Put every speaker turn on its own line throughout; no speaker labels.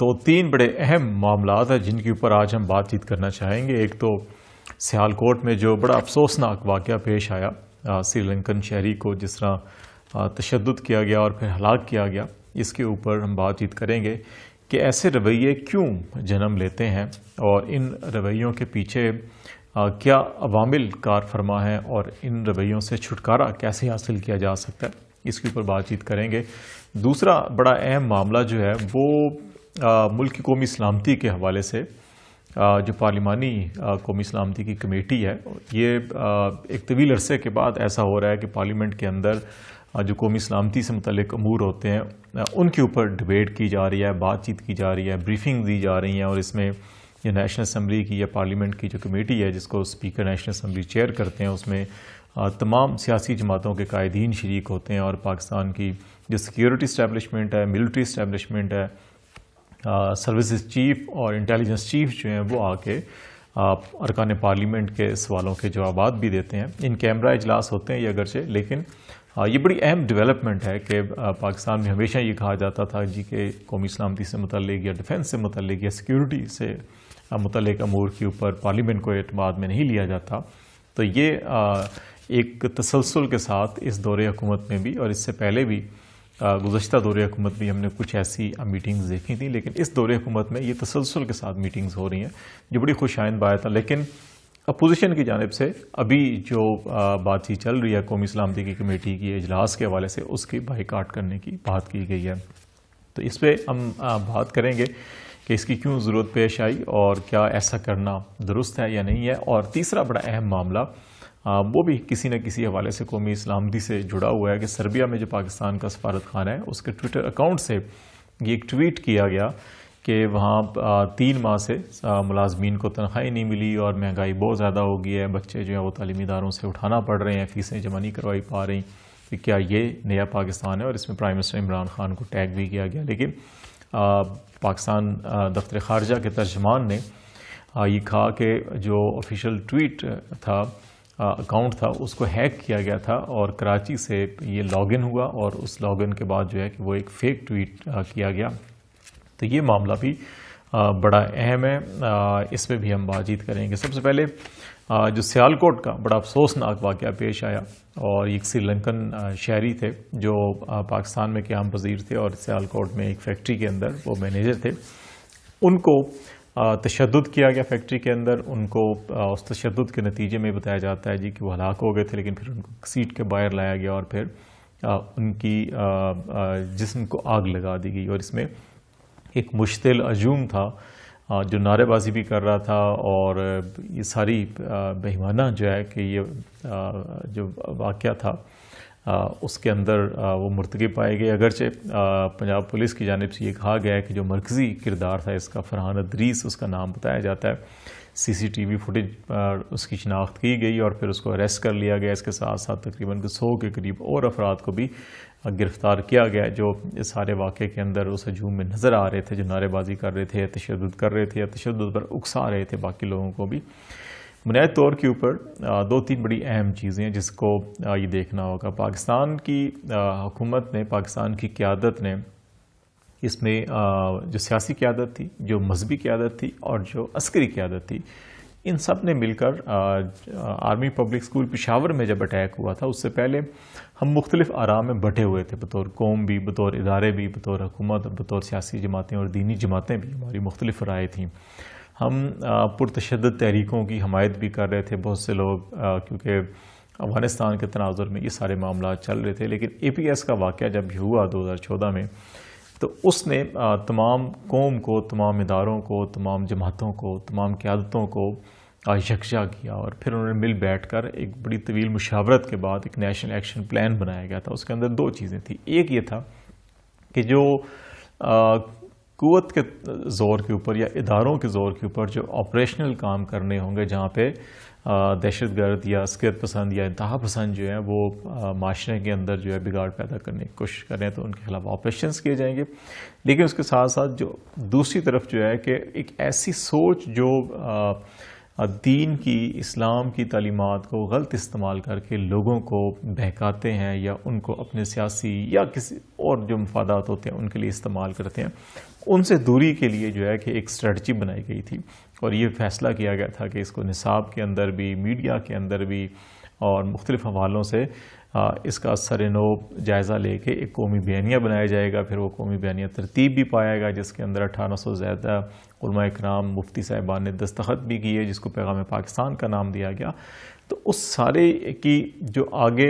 तो तीन बड़े अहम मामला हैं जिनके ऊपर आज हम बातचीत करना चाहेंगे एक तो सियालकोट में जो बड़ा अफसोसनाक वाक़ पेश आया श्रीलंकन शहरी को जिस तरह तशद किया गया और फिर हलाक किया गया इसके ऊपर हम बातचीत करेंगे कि ऐसे रवैये क्यों जन्म लेते हैं और इन रवैयों के पीछे आ, क्या अवामिल कार फरमा है और इन रवैयों से छुटकारा कैसे हासिल किया जा सकता है इसके ऊपर बातचीत करेंगे दूसरा बड़ा अहम मामला जो है वो मुल्क की कौमी सलामती के हवाले से जो पार्लिमानी कौमी सलामती की कमेटी है ये एक तवील अरसे के बाद ऐसा हो रहा है कि पार्लियामेंट के अंदर जो कौमी सलामती से मतलब अमूर होते हैं उनके ऊपर डिबेट की जा रही है बातचीत की जा रही है ब्रीफिंग दी जा रही हैं और इसमें ये नेशनल असम्बली की या पार्लियामेंट की जो कमेटी है जिसको स्पीकर नेशनल असम्बली चेयर करते हैं उसमें तमाम सियासी जमातों के कायदीन शरीक होते हैं और पाकिस्तान की जो सिक्योरिटी इस्टेबलिशमेंट है मिलिट्री इस्टेबलिशमेंट है सर्विसेज चीफ और इंटेलिजेंस चीफ जो हैं वो आके अरकान पार्लियामेंट के सवालों के जवाब भी देते हैं इन कैमरा इजलास होते हैं ये अगरचे लेकिन ये बड़ी अहम डेवलपमेंट है कि पाकिस्तान में हमेशा ये कहा जाता था जी के कौमी सलामती से मतलब या डिफेंस से मतलब या सिक्योरिटी से मतलब अमूर के ऊपर पार्लियामेंट को अतमाद में नहीं लिया जाता तो ये एक तसलसल के साथ इस दौरे हुकूमत में भी और इससे पहले भी गुजशत दौर हुकूमत भी हमने कुछ ऐसी मीटिंग्स देखी थी लेकिन इस दौरे हुकूमत में ये तसलसल के साथ मीटिंग्स हो रही हैं जो बड़ी खुश आइंद बात है लेकिन अपोजिशन की जानब से अभी जो बातचीत चल रही है कौमी सलामती की कमेटी की अजलास के हवाले से उसकी बाइकाट करने की बात की गई है तो इस पर हम बात करेंगे कि इसकी क्यों ज़रूरत पेश आई और क्या ऐसा करना दुरुस्त है या नहीं है और तीसरा बड़ा अहम मामला वो भी किसी न किसी हवाले से कौमी इस्लामदी से जुड़ा हुआ है कि सर्बिया में जो पाकिस्तान का सफारत खाना है उसके ट्विटर अकाउंट से ये एक ट्वीट किया गया कि वहाँ तीन माह से मुलाजमीन को तनख्वाही नहीं मिली और महंगाई बहुत ज़्यादा हो गई है बच्चे जो है वो तलीमी इदारों से उठाना पड़ रहे हैं फ़ीसें जमा नहीं करवाई पा रही कि तो क्या ये नया पाकिस्तान है और इसमें प्राइम मिनिस्टर इमरान खान को टैग भी किया गया लेकिन पाकिस्तान दफ्तर खारजा के तर्जमान ने ये कहा कि जो ऑफिशल ट्वीट था अकाउंट था उसको हैक किया गया था और कराची से ये लॉगिन हुआ और उस लॉगिन के बाद जो है कि वो एक फेक ट्वीट किया गया तो ये मामला भी बड़ा अहम है इस पर भी हम बातचीत करेंगे सबसे पहले जो सियालकोट का बड़ा अफसोसनाक वाक़ पेश आया और एक श्रीलंकन शहरी थे जो पाकिस्तान में क्याम पजीर थे और सियालकोट में एक फैक्ट्री के अंदर वो मैनेजर थे उनको तशद किया गया फैक्ट्री के अंदर उनको उस तशद के नतीजे में बताया जाता है जी कि वो हलाक हो गए थे लेकिन फिर उनको सीट के बाहर लाया गया और फिर उनकी जिसम को आग लगा दी गई और इसमें एक मुश्तिल अजूम था जो नारेबाजी भी कर रहा था और ये सारी बेहमाना जो है कि ये जो वाक़ था उसके अंदर वो मुर्तकब पाए गए अगरचे पंजाब पुलिस की जानब से ये कहा गया है कि जो मरकज़ी किरदार था इसका फरहान अदरीस उसका नाम बताया जाता है सीसीटीवी फुटेज पर उसकी शिनाख्त की गई और फिर उसको अरेस्ट कर लिया गया इसके साथ साथ तकरीबन सौ के करीब और अफराद को भी गिरफ़्तार किया गया जो इस सारे वाक़े के अंदर उस हजूम में नज़र आ रहे थे जो नारेबाजी कर रहे थे तशद कर रहे थे या तशद पर उकसा रहे थे बाकी लोगों को भी बुनियादी तौर के ऊपर दो तीन बड़ी अहम चीज़ें हैं जिसको ये देखना होगा पाकिस्तान की हुकूमत ने पाकिस्तान की क्यादत ने इसमें जो सियासी क्यादत थी जो मजहबी क्यादत थी और जो अस्करी क्यादत थी इन सब ने मिलकर आर्मी पब्लिक स्कूल पिशावर में जब अटैक हुआ था उससे पहले हम मुख्तलिफ आराम में बटे हुए थे बतौर कौम भी बतौर इदारे भी बतौर हुकूमत बतौर सियासी जमातें और दीनी जमातें भी हमारी मुख्तलिफ राय थी हम पुरतशद तहरीकों की हमायत भी कर रहे थे बहुत से लोग क्योंकि अफ़गानिस्तान के तनाजर में ये सारे मामला चल रहे थे लेकिन ए पी एस का वाक़ जब हुआ दो हज़ार चौदह में तो उसने तमाम कौम को तमाम इदारों को तमाम जमातों को तमाम क्यादतों को यकजा किया और फिर उन्होंने मिल बैठ कर एक बड़ी तवील मुशावरत के बाद एक नेशनल एक्शन प्लान बनाया गया था उसके अंदर दो चीज़ें थी एक ये था कि जो कुत के ज़ोर के ऊपर या इदारों के ज़ोर के ऊपर जो ऑपरेशनल काम करने होंगे जहाँ पे दहशत गर्द या स्कत पसंद या इंतहा पसंद जो है वो माशरे के अंदर जो है बिगाड़ पैदा करने की कोशिश करें तो उनके खिलाफ ऑपरेशन किए जाएंगे लेकिन उसके साथ साथ जो दूसरी तरफ जो है कि एक ऐसी सोच जो आ, दीन की इस्लाम की तलीमत को गलत इस्तेमाल करके लोगों को बहकाते हैं या उनको अपने सियासी या किसी और जो मफादात होते हैं उनके लिए इस्तेमाल करते हैं उनसे दूरी के लिए जो है कि एक स्ट्रेटजी बनाई गई थी और ये फैसला किया गया था कि इसको निसाब के अंदर भी मीडिया के अंदर भी और मुख्तलिफ़ हवालों से इसका सरेनो जायज़ा लेके एक कौमी बयानिया बनाया जाएगा फिर वो कौमी बयानिया तरतीब भी पाएगा जिसके अंदर अठारह सौ ज़्यादा उलमा कराम मुफ्ती साहिबान ने दस्तखत भी किए जिसको पैगाम पाकिस्तान का नाम दिया गया तो उस सारे की जो आगे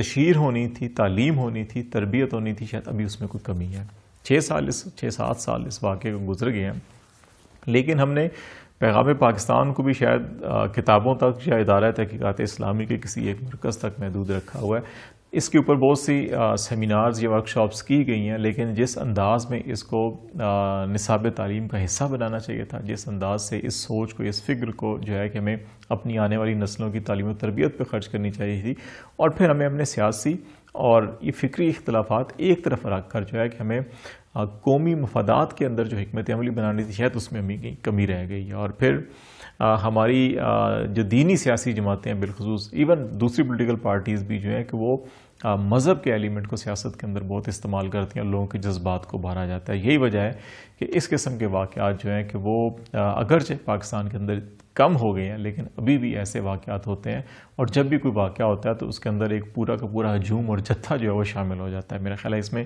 तशहर होनी थी तालीम होनी थी तरबियत होनी थी शायद अभी उसमें कोई कमी है छः साल इस छः सात साल इस वाक़े को गुजर गए हैं लेकिन हमने पैगाम पाकिस्तान को भी शायद आ, किताबों तक या इदारा तहकीक़ात इस्लामी के किसी एक मरकज़ तक महदूद रखा हुआ है इसके ऊपर बहुत सी सेमिनार्स या वर्कशॉप्स की गई हैं लेकिन जिस अंदाज़ में इसको निसाब तालीम का हिस्सा बनाना चाहिए था जिस अंदाज से इस सोच को इस फिक्र को जो है कि हमें अपनी आने वाली नस्लों की तालीम और तरबियत पर खर्च करनी चाहिए थी और फिर हमें अपने सियासी और ये फ़िक्री इख्तलाफात एक तरफ रख कर जो है कि हमें कौमी मफादात के अंदर जो हमत अमली बनानी थी शायद उसमें हमें कमी रह गई और फिर आ, हमारी आ, जो दीनी सियासी जमातें हैं बिलखसूस इवन दूसरी पोलिटिकल पार्टीज़ भी जो है कि वो मज़हब के एलिमेंट को सियासत के अंदर बहुत इस्तेमाल करती हैं लोगों के जज्बात को बाहरा जाता है यही वजह है कि इस किस्म के वाक़ जो हैं कि वो अगरचे पाकिस्तान के अंदर कम हो गई हैं लेकिन अभी भी ऐसे वाक़ात होते हैं और जब भी कोई वाक़ होता है तो उसके अंदर एक पूरा का पूरा हजूम और जत्था जो है वो शामिल हो जाता है मेरा ख्याल है इसमें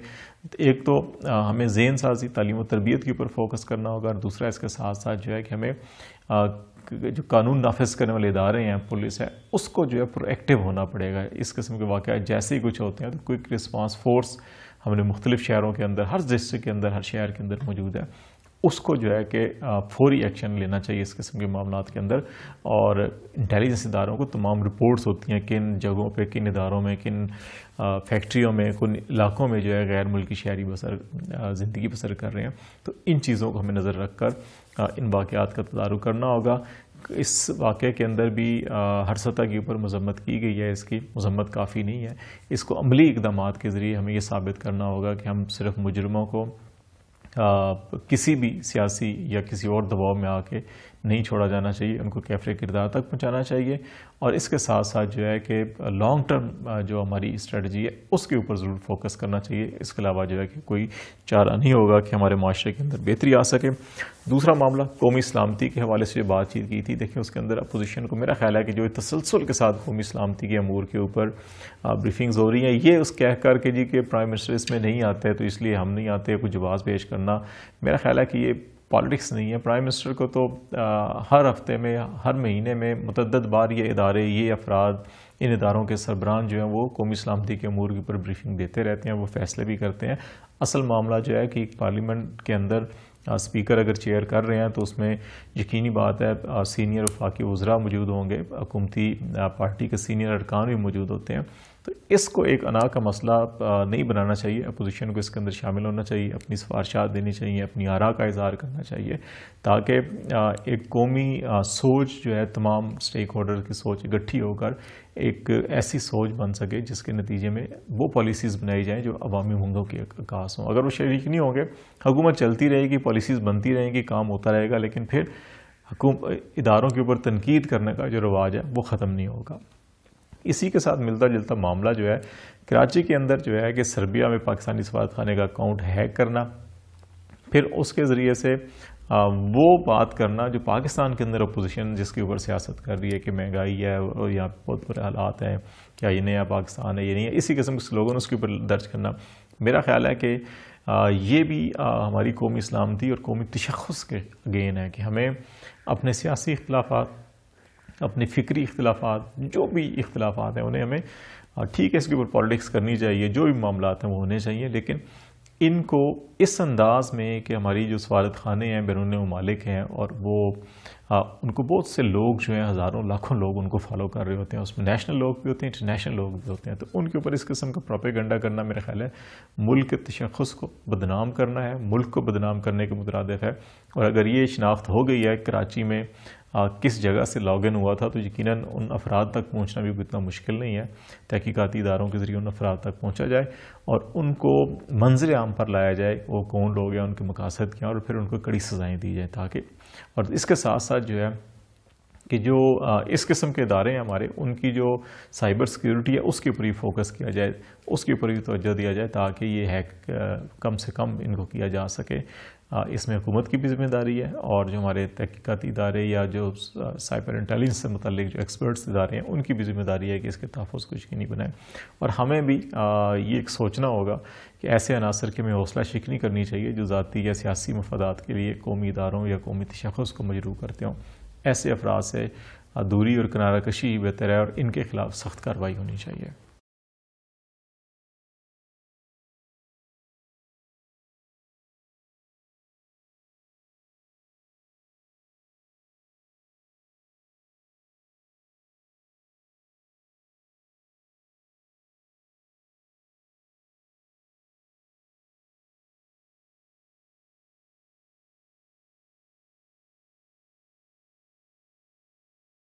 एक तो हमें जेन साजी तालीम और तरबियत के ऊपर फोकस करना होगा और दूसरा इसके साथ साथ जो है कि हमें जो कानून नाफिज करने वाले इदारे हैं पुलिस है उसको जो है प्रोएक्टिव होना पड़ेगा इस किस्म के वाक़ जैसे ही कुछ होते हैं तो क्विक रिस्पॉन्स फोर्स हमने मुख्तलिफ़ शहरों के अंदर हर डिस्ट्रिक्ट के अंदर हर शहर के अंदर मौजूद है उसको जो है कि फौरी एक्शन लेना चाहिए इस किस्म के मामला के अंदर और इंटेलिजेंस इदारों को तमाम रिपोर्ट्स होती हैं किन जगहों पे किन इदारों में किन फैक्ट्रियों में किन इलाकों में जो है गैर मुल्की शहरी बसर ज़िंदगी बसर कर रहे हैं तो इन चीज़ों को हमें नज़र रख कर इन वाक़ात का तदारु करना होगा इस वाक़े के अंदर भी आ, हर सतह के ऊपर मजम्मत की गई है इसकी मजम्मत काफ़ी नहीं है इसको अमली इकदाम के ज़रिए हमें यह साबित करना होगा कि हम सिर्फ मुजरमों को किसी भी सियासी या किसी और दबाव में आके नहीं छोड़ा जाना चाहिए उनको कैफरे किरदार तक पहुंचाना चाहिए और इसके साथ साथ जो है कि लॉन्ग टर्म जो हमारी स्ट्रेटजी है उसके ऊपर ज़रूर फोकस करना चाहिए इसके अलावा जो है कि कोई चारा नहीं होगा कि हमारे माशरे के अंदर बेहतरी आ सके दूसरा मामला कौमी सलामती के हवाले से बातचीत की थी देखिए उसके अंदर अपोजिशन को मेरा ख्याल है कि जो तसलसल के साथ कौमी सलामती के अमूर के ऊपर ब्रीफिंग्स हो रही हैं ये उस कह कर के जी के प्राइम मिनिस्टर इसमें नहीं आते तो इसलिए हम नहीं आते कुछ जवाब पेश करना मेरा ख्याल है कि ये पॉलिटिक्स नहीं है प्राइम मिनिस्टर को तो आ, हर हफ्ते में हर महीने में मतदद बार ये इदारे ये अफराद इन इदारों के सरबरान जो हैं वो कौमी सलामती के अमूर के ऊपर ब्रीफिंग देते रहते हैं वो फैसले भी करते हैं असल मामला जो है कि पार्लियामेंट के अंदर आ, स्पीकर अगर चेयर कर रहे हैं तो उसमें यकीनी बात है आ, सीनियर वफाकी उज़रा मौजूद होंगे हुकूमती पार्टी के सीनियर अरकान भी मौजूद होते हैं तो इसको एक अना का मसला नहीं बनाना चाहिए अपोजिशन को इसके अंदर शामिल होना चाहिए अपनी सिफारशात देनी चाहिए अपनी आरा का इजहार करना चाहिए ताकि एक कौमी सोच जो है तमाम स्टेक होल्डर की सोच इकट्ठी होकर एक ऐसी सोच बन सके जिसके नतीजे में वो पॉलिसीज़ बनाई जाएँ जो अवामी उमंगों की अकाश हों अगर वो शरीक नहीं होंगे हुकूमत चलती रहेगी पॉलिसीज़ बनती रहेगी काम होता रहेगा लेकिन फिर इदारों के ऊपर तनकीद करने का जो रवाज है वो ख़त्म नहीं होगा इसी के साथ मिलता जुलता मामला जो है कराची के अंदर जो है कि सर्बिया में पाकिस्तानी सफारतखाने का अकाउंट हैक करना फिर उसके ज़रिए से वो बात करना जो पाकिस्तान के अंदर अपोजिशन जिसके ऊपर सियासत कर रही है कि महंगाई है और यहाँ बहुत बुरे हालात हैं क्या ये नया पाकिस्तान है ये नहीं है इसी किस्म के स्लोगन उसके ऊपर दर्ज करना मेरा ख्याल है कि ये भी हमारी कौमी इस्लामती और कौमी तशखस के अगेन है कि हमें अपने सियासी अख्लाफा अपने फ़िक्री इख्तलाफात जो भी इख्तलाफात हैं उन्हें हमें हाँ, ठीक है इसके ऊपर पॉलिटिक्स करनी चाहिए जो भी मामला हैं वो होने चाहिए लेकिन इनको इस अंदाज़ में कि हमारी जो सफारत खाने हैं बैरून ममालिक हैं और वो आ, हाँ, उनको बहुत से लोग जो हैं हज़ारों लाखों लोग उनको फॉलो कर रहे होते हैं उसमें नेशनल लोग भी होते हैं इंटरनेशनल लोग भी होते हैं तो उनके ऊपर इस किस्म का प्रोपेगंडा करना मेरा ख्याल है मुल्क के तशखस को बदनाम करना है मुल्क को बदनाम करने के मुतरद है और अगर ये शिनाख्त हो गई है कराची में किस जगह से लॉगिन हुआ था तो यकीन उन अफराद तक पहुँचना भी इतना मुश्किल नहीं है तहकीकती इदारों के ज़रिए उन अफराद तक पहुँचा जाए और उनको मंजिल आम पर लाया जाए वो कौन लोग हैं उनके मकासद क्या और फिर उनको कड़ी सज़ाएँ दी जाए ताकि और इसके साथ साथ जो है कि जो इस किस्म के इदारे हैं हमारे उनकी जो साइबर सिक्योरिटी है उसके ऊपर ही फोकस किया जाए उसके ऊपर ही तोजह दिया जाए ताकि ये हैक कम से कम इनको किया जा सके इसमें हुकूमत की भी जिम्मेदारी है और जो हमारे तहकीकती इदारे या जो साइबर इंटेलिजेंस से मतलब जो एक्सपर्ट्स इदारे हैं उनकी भी जिम्मेदारी है कि इसके तहफ़ को यकीनी बनाएं और हमें भी ये एक सोचना होगा कि ऐसे अनासर के हमें हौसला शिकनी करनी चाहिए जो ज़ाती या सियासी मफादा के लिए कौमी इदारों या कौमी तशखस को मजरू करते हों ऐसे अफराद से दूरी और किनारा कशी बेहतर है और इनके खिलाफ सख्त कार्रवाई होनी चाहिए